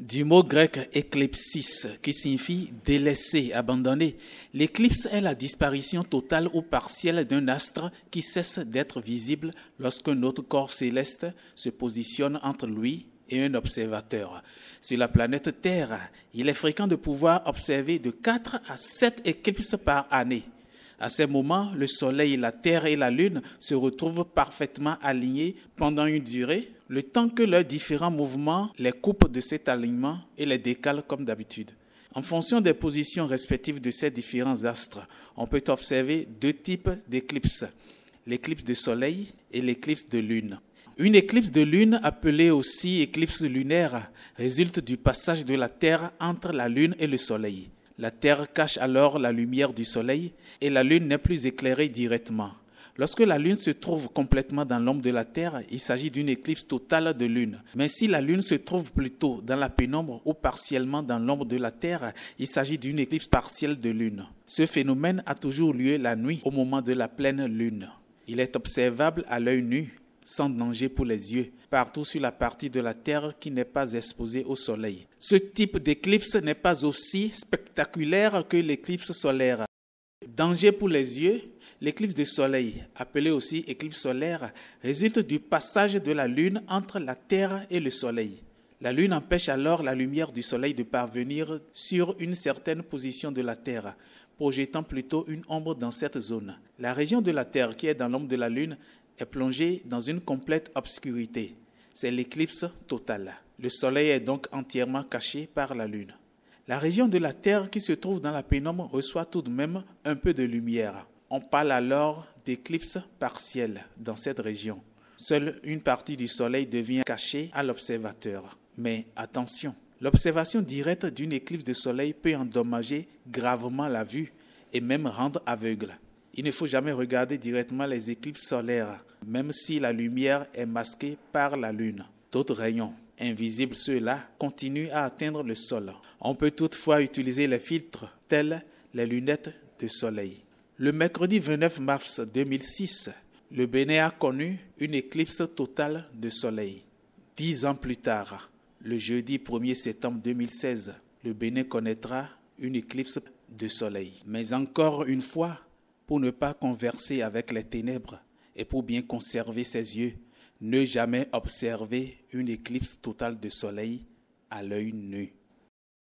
du mot grec éclipsis, qui signifie délaissé, abandonné. L'éclipse est la disparition totale ou partielle d'un astre qui cesse d'être visible lorsque notre corps céleste se positionne entre lui et un observateur. Sur la planète Terre, il est fréquent de pouvoir observer de 4 à 7 éclipses par année. À ces moments, le Soleil, la Terre et la Lune se retrouvent parfaitement alignés pendant une durée, le temps que leurs différents mouvements les coupent de cet alignement et les décalent comme d'habitude. En fonction des positions respectives de ces différents astres, on peut observer deux types d'éclipses, l'éclipse de Soleil et l'éclipse de Lune. Une éclipse de Lune, appelée aussi éclipse lunaire, résulte du passage de la Terre entre la Lune et le Soleil. La terre cache alors la lumière du soleil et la lune n'est plus éclairée directement. Lorsque la lune se trouve complètement dans l'ombre de la terre, il s'agit d'une éclipse totale de lune. Mais si la lune se trouve plutôt dans la pénombre ou partiellement dans l'ombre de la terre, il s'agit d'une éclipse partielle de lune. Ce phénomène a toujours lieu la nuit au moment de la pleine lune. Il est observable à l'œil nu sans danger pour les yeux, partout sur la partie de la Terre qui n'est pas exposée au Soleil. Ce type d'éclipse n'est pas aussi spectaculaire que l'éclipse solaire. Danger pour les yeux, l'éclipse du Soleil, appelée aussi éclipse solaire, résulte du passage de la Lune entre la Terre et le Soleil. La Lune empêche alors la lumière du Soleil de parvenir sur une certaine position de la Terre, projetant plutôt une ombre dans cette zone. La région de la Terre qui est dans l'ombre de la Lune est plongé dans une complète obscurité. C'est l'éclipse totale. Le Soleil est donc entièrement caché par la Lune. La région de la Terre qui se trouve dans la pénombre reçoit tout de même un peu de lumière. On parle alors d'éclipse partielle dans cette région. Seule une partie du Soleil devient cachée à l'observateur. Mais attention, l'observation directe d'une éclipse de Soleil peut endommager gravement la vue et même rendre aveugle. Il ne faut jamais regarder directement les éclipses solaires, même si la lumière est masquée par la Lune. D'autres rayons invisibles, ceux-là, continuent à atteindre le sol. On peut toutefois utiliser les filtres tels les lunettes de soleil. Le mercredi 29 mars 2006, le Bénin a connu une éclipse totale de soleil. Dix ans plus tard, le jeudi 1er septembre 2016, le Bénin connaîtra une éclipse de soleil. Mais encore une fois, pour ne pas converser avec les ténèbres et pour bien conserver ses yeux, ne jamais observer une éclipse totale de soleil à l'œil nu.